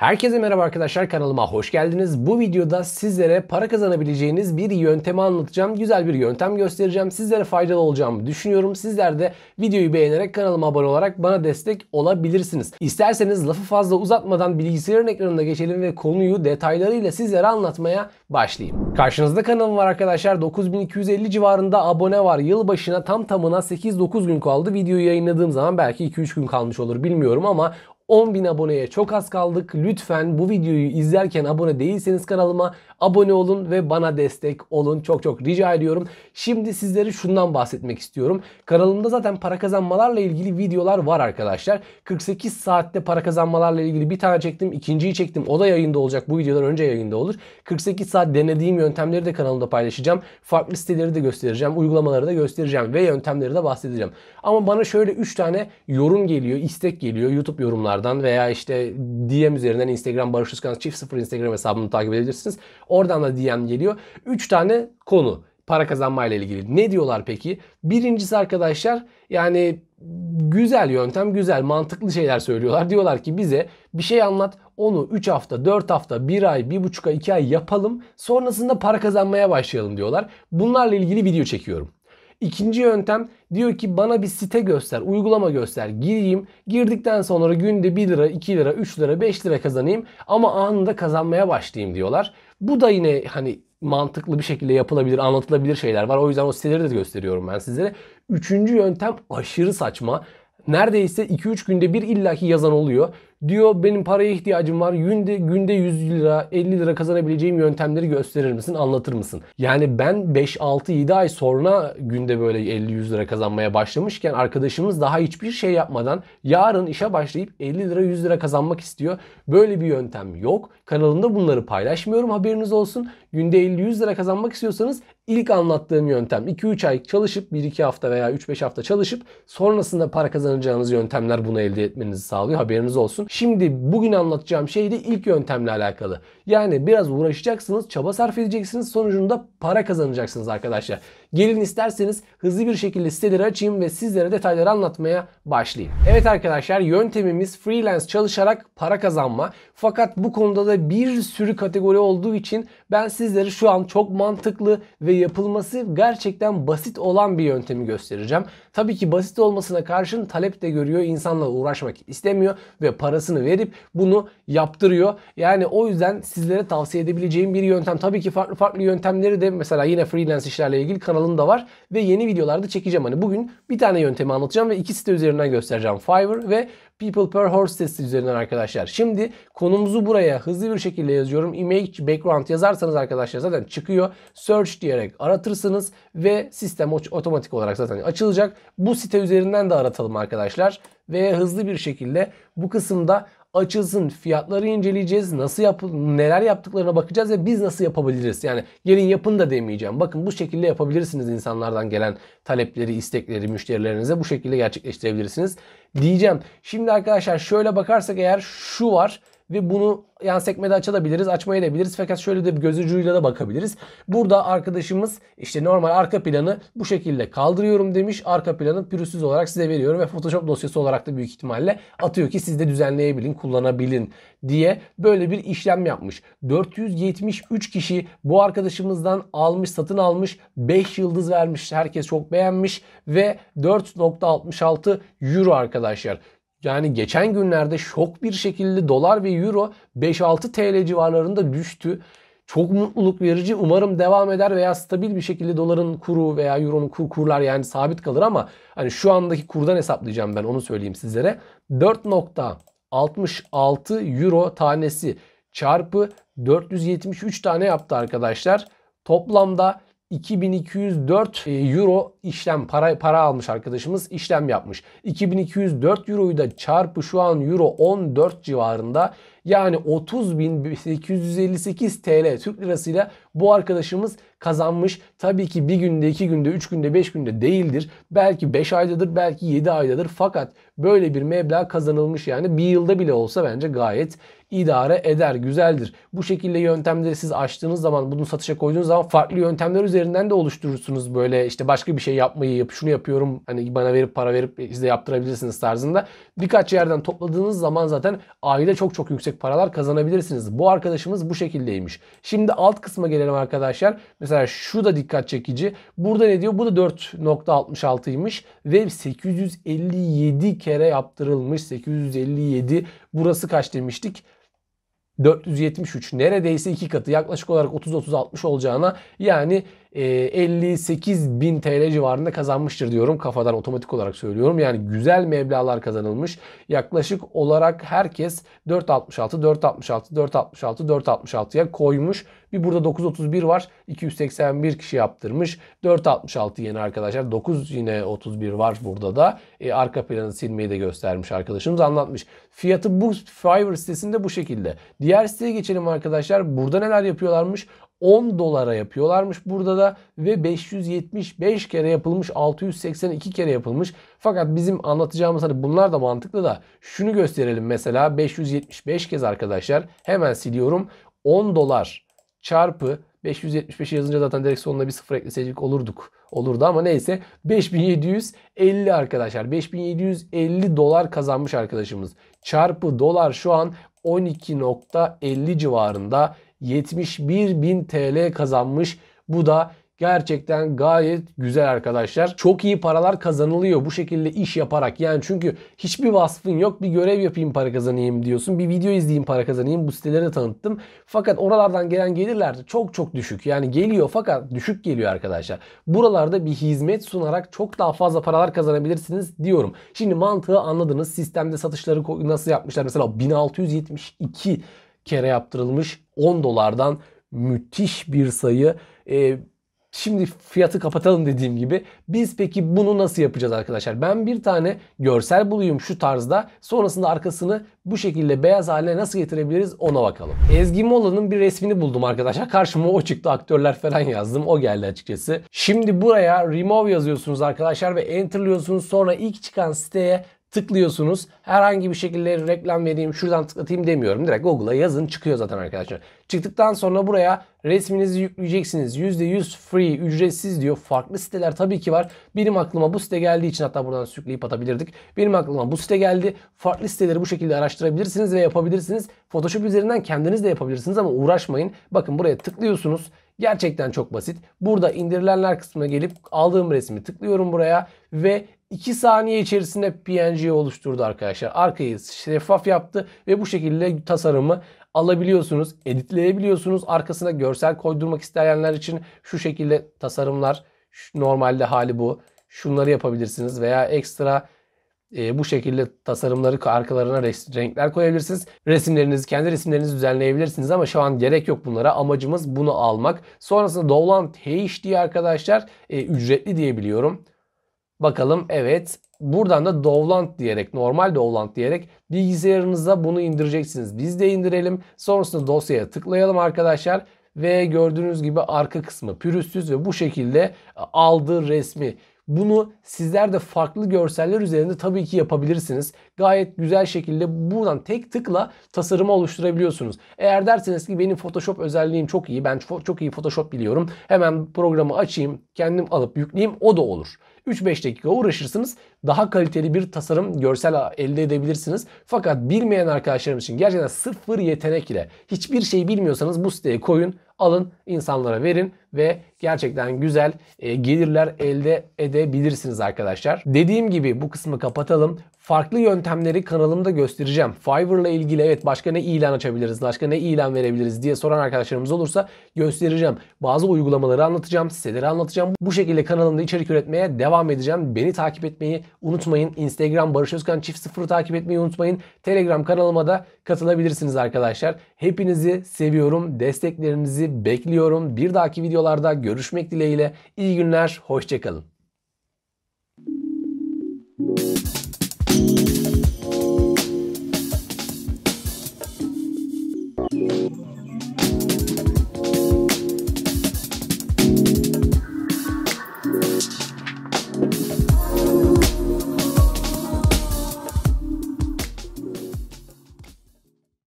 Herkese merhaba arkadaşlar kanalıma hoş geldiniz. Bu videoda sizlere para kazanabileceğiniz bir yöntemi anlatacağım. Güzel bir yöntem göstereceğim. Sizlere faydalı olacağımı düşünüyorum. Sizler de videoyu beğenerek kanalıma abone olarak bana destek olabilirsiniz. İsterseniz lafı fazla uzatmadan bilgisayarın ekranına geçelim ve konuyu detaylarıyla sizlere anlatmaya başlayayım. Karşınızda kanalım var arkadaşlar. 9250 civarında abone var. Yılbaşına tam tamına 8-9 gün kaldı. Videoyu yayınladığım zaman belki 2-3 gün kalmış olur bilmiyorum ama 10.000 aboneye çok az kaldık. Lütfen bu videoyu izlerken abone değilseniz kanalıma Abone olun ve bana destek olun. Çok çok rica ediyorum. Şimdi sizlere şundan bahsetmek istiyorum. Kanalımda zaten para kazanmalarla ilgili videolar var arkadaşlar. 48 saatte para kazanmalarla ilgili bir tane çektim. ikinciyi çektim. O da yayında olacak. Bu videolar önce yayında olur. 48 saat denediğim yöntemleri de kanalımda paylaşacağım. Farklı siteleri de göstereceğim. Uygulamaları da göstereceğim. Ve yöntemleri de bahsedeceğim. Ama bana şöyle 3 tane yorum geliyor. istek geliyor. YouTube yorumlardan veya işte DM üzerinden Instagram Barış Özkan çift sıfır Instagram hesabını takip edebilirsiniz. Oradan da DM geliyor. 3 tane konu para kazanmayla ilgili. Ne diyorlar peki? Birincisi arkadaşlar yani güzel yöntem, güzel mantıklı şeyler söylüyorlar. Diyorlar ki bize bir şey anlat, onu 3 hafta, 4 hafta, 1 ay, 1,5 ay, 2 ay yapalım. Sonrasında para kazanmaya başlayalım diyorlar. Bunlarla ilgili video çekiyorum. İkinci yöntem diyor ki bana bir site göster, uygulama göster. Gireyim. Girdikten sonra günde 1 lira, 2 lira, 3 lira, 5 lira kazanayım ama anında kazanmaya başlayayım diyorlar. Bu da yine hani mantıklı bir şekilde yapılabilir, anlatılabilir şeyler var. O yüzden o siteleri de gösteriyorum ben sizlere. Üçüncü yöntem aşırı saçma. Neredeyse 2-3 günde bir illaki yazan oluyor. Diyor benim paraya ihtiyacım var. Günde, günde 100 lira 50 lira kazanabileceğim yöntemleri gösterir misin? Anlatır mısın? Yani ben 5-6-7 ay sonra günde böyle 50-100 lira kazanmaya başlamışken arkadaşımız daha hiçbir şey yapmadan yarın işe başlayıp 50 lira 100 lira kazanmak istiyor. Böyle bir yöntem yok. Kanalımda bunları paylaşmıyorum haberiniz olsun. Günde 50-100 lira kazanmak istiyorsanız ilk anlattığım yöntem 2-3 ay çalışıp 1-2 hafta veya 3-5 hafta çalışıp sonrasında para kazanacağınız yöntemler bunu elde etmenizi sağlıyor. Haberiniz olsun. Şimdi bugün anlatacağım şey de ilk yöntemle alakalı. Yani biraz uğraşacaksınız, çaba sarf edeceksiniz. Sonucunda para kazanacaksınız arkadaşlar. Gelin isterseniz hızlı bir şekilde siteleri açayım ve sizlere detayları anlatmaya başlayayım. Evet arkadaşlar yöntemimiz freelance çalışarak para kazanma. Fakat bu konuda da bir sürü kategori olduğu için ben sizlere şu an çok mantıklı ve yapılması gerçekten basit olan bir yöntemi göstereceğim. Tabii ki basit olmasına karşın talep de görüyor. insanla uğraşmak istemiyor ve parasını verip bunu yaptırıyor. Yani o yüzden sizlere tavsiye edebileceğim bir yöntem. Tabii ki farklı farklı yöntemleri de mesela yine freelance işlerle ilgili kanal kanalımda var ve yeni videolarda çekeceğim. Hani bugün bir tane yöntemi anlatacağım ve iki site üzerinden göstereceğim. Fiverr ve People Per Horse testi üzerinden arkadaşlar. Şimdi konumuzu buraya hızlı bir şekilde yazıyorum. Image background yazarsanız arkadaşlar zaten çıkıyor. Search diyerek aratırsınız ve sistem otomatik olarak zaten açılacak. Bu site üzerinden de aratalım arkadaşlar. Ve hızlı bir şekilde bu kısımda açılsın. Fiyatları inceleyeceğiz. Nasıl yapıl neler yaptıklarına bakacağız ve biz nasıl yapabiliriz? Yani gelin yapın da demeyeceğim. Bakın bu şekilde yapabilirsiniz insanlardan gelen talepleri, istekleri, müşterilerinize bu şekilde gerçekleştirebilirsiniz diyeceğim. Şimdi arkadaşlar şöyle bakarsak eğer şu var ve bunu yan sekmede açabiliriz, açmayı da biliriz. Fakat şöyle de bir göz ucuyla da bakabiliriz. Burada arkadaşımız işte normal arka planı bu şekilde kaldırıyorum demiş. Arka planı pürüzsüz olarak size veriyorum ve Photoshop dosyası olarak da büyük ihtimalle atıyor ki siz de düzenleyebilin, kullanabilin diye böyle bir işlem yapmış. 473 kişi bu arkadaşımızdan almış, satın almış. 5 yıldız vermiş. Herkes çok beğenmiş ve 4.66 euro arkadaşlar. Yani geçen günlerde şok bir şekilde dolar ve euro 5-6 TL civarlarında düştü. Çok mutluluk verici. Umarım devam eder veya stabil bir şekilde doların kuru veya euronun kur, kurlar yani sabit kalır ama hani şu andaki kurdan hesaplayacağım ben onu söyleyeyim sizlere. 4.66 euro tanesi çarpı 473 tane yaptı arkadaşlar. Toplamda 2204 e, euro işlem para para almış arkadaşımız işlem yapmış. 2204 euroyu da çarpı şu an euro 14 civarında yani 30.858 TL Türk lirasıyla bu arkadaşımız kazanmış. Tabii ki bir günde, iki günde, üç günde, beş günde değildir. Belki beş aydadır, belki yedi aydadır. Fakat böyle bir meblağ kazanılmış yani bir yılda bile olsa bence gayet idare eder. Güzeldir. Bu şekilde yöntemleri siz açtığınız zaman bunu satışa koyduğunuz zaman farklı yöntemler üzerinden de oluşturursunuz. Böyle işte başka bir şey yapmayı yap şunu yapıyorum hani bana verip para verip size de yaptırabilirsiniz tarzında. Birkaç yerden topladığınız zaman zaten ayda çok çok yüksek paralar kazanabilirsiniz. Bu arkadaşımız bu şekildeymiş. Şimdi alt kısma gelelim arkadaşlar. Mesela şu da dikkat çekici. Burada ne diyor? Bu da 4.66'ymış ve 857 kere yaptırılmış. 857 burası kaç demiştik? 473 neredeyse iki katı yaklaşık olarak 30-30-60 olacağına yani 58 ee, bin TL civarında kazanmıştır diyorum kafadan otomatik olarak söylüyorum. Yani güzel meblalar kazanılmış. Yaklaşık olarak herkes 4.66, 4.66, 4.66, 4.66'ya koymuş. Bir burada 9.31 var. 281 kişi yaptırmış. 4.66 yeni arkadaşlar. 9 yine 31 var burada da. E, arka planı silmeyi de göstermiş arkadaşımız anlatmış. Fiyatı bu Fiverr sitesinde bu şekilde. Diğer siteye geçelim arkadaşlar. Burada neler yapıyorlarmış? 10 dolara yapıyorlarmış burada da ve 575 kere yapılmış 682 kere yapılmış. Fakat bizim anlatacağımız hani bunlar da mantıklı da şunu gösterelim mesela 575 kez arkadaşlar hemen siliyorum 10 dolar çarpı 575 yazınca zaten direkt sonuna bir sıfır ekleseydik olurduk. Olurdu ama neyse 5750 arkadaşlar 5750 dolar kazanmış arkadaşımız. Çarpı dolar şu an 12.50 civarında 71 bin TL kazanmış. Bu da gerçekten gayet güzel arkadaşlar. Çok iyi paralar kazanılıyor bu şekilde iş yaparak. Yani çünkü hiçbir vasfın yok. Bir görev yapayım para kazanayım diyorsun. Bir video izleyeyim para kazanayım. Bu siteleri tanıttım. Fakat oralardan gelen gelirler çok çok düşük. Yani geliyor fakat düşük geliyor arkadaşlar. Buralarda bir hizmet sunarak çok daha fazla paralar kazanabilirsiniz diyorum. Şimdi mantığı anladınız. Sistemde satışları nasıl yapmışlar? Mesela 1672 kere yaptırılmış 10 dolardan müthiş bir sayı. E, şimdi fiyatı kapatalım dediğim gibi. Biz peki bunu nasıl yapacağız arkadaşlar? Ben bir tane görsel bulayım şu tarzda. Sonrasında arkasını bu şekilde beyaz haline nasıl getirebiliriz ona bakalım. Ezgi Mola'nın bir resmini buldum arkadaşlar. Karşıma o çıktı aktörler falan yazdım. O geldi açıkçası. Şimdi buraya remove yazıyorsunuz arkadaşlar ve enterlıyorsunuz. Sonra ilk çıkan siteye tıklıyorsunuz. Herhangi bir şekilde reklam vereyim şuradan tıklatayım demiyorum. Direkt Google'a yazın çıkıyor zaten arkadaşlar. Çıktıktan sonra buraya resminizi yükleyeceksiniz. %100 free ücretsiz diyor. Farklı siteler tabii ki var. Benim aklıma bu site geldiği için hatta buradan sürükleyip atabilirdik. Benim aklıma bu site geldi. Farklı siteleri bu şekilde araştırabilirsiniz ve yapabilirsiniz. Photoshop üzerinden kendiniz de yapabilirsiniz ama uğraşmayın. Bakın buraya tıklıyorsunuz. Gerçekten çok basit. Burada indirilenler kısmına gelip aldığım resmi tıklıyorum buraya ve 2 saniye içerisinde PNG'yi oluşturdu arkadaşlar. Arkayı şeffaf yaptı ve bu şekilde tasarımı alabiliyorsunuz, editleyebiliyorsunuz. Arkasına görsel koydurmak isteyenler için şu şekilde tasarımlar normalde hali bu. Şunları yapabilirsiniz veya ekstra e, bu şekilde tasarımları arkalarına renkler koyabilirsiniz. Resimlerinizi kendi resimlerinizi düzenleyebilirsiniz ama şu an gerek yok bunlara. Amacımız bunu almak. Sonrasında Dovlant HD arkadaşlar e, ücretli diyebiliyorum. Bakalım evet buradan da Dovlant diyerek normal Dovlant diyerek bilgisayarınıza bunu indireceksiniz. Biz de indirelim. Sonrasında dosyaya tıklayalım arkadaşlar ve gördüğünüz gibi arka kısmı pürüzsüz ve bu şekilde e, aldığı resmi bunu sizler de farklı görseller üzerinde tabii ki yapabilirsiniz. Gayet güzel şekilde buradan tek tıkla tasarımı oluşturabiliyorsunuz. Eğer derseniz ki benim Photoshop özelliğim çok iyi. Ben çok iyi Photoshop biliyorum. Hemen programı açayım, kendim alıp yükleyeyim o da olur. 3-5 dakika uğraşırsınız. Daha kaliteli bir tasarım, görsel elde edebilirsiniz. Fakat bilmeyen arkadaşlarım için gerçekten sıfır yetenek ile hiçbir şey bilmiyorsanız bu siteye koyun alın insanlara verin ve gerçekten güzel e, gelirler elde edebilirsiniz arkadaşlar. Dediğim gibi bu kısmı kapatalım farklı yöntemleri kanalımda göstereceğim. Fiverr'la ilgili evet başka ne ilan açabiliriz, başka ne ilan verebiliriz diye soran arkadaşlarımız olursa göstereceğim. Bazı uygulamaları anlatacağım, siteleri anlatacağım. Bu şekilde kanalımda içerik üretmeye devam edeceğim. Beni takip etmeyi unutmayın. Instagram Barış Özkan çift sıfırı takip etmeyi unutmayın. Telegram kanalıma da katılabilirsiniz arkadaşlar. Hepinizi seviyorum. Desteklerinizi bekliyorum. Bir dahaki videolarda görüşmek dileğiyle. İyi günler, hoşçakalın.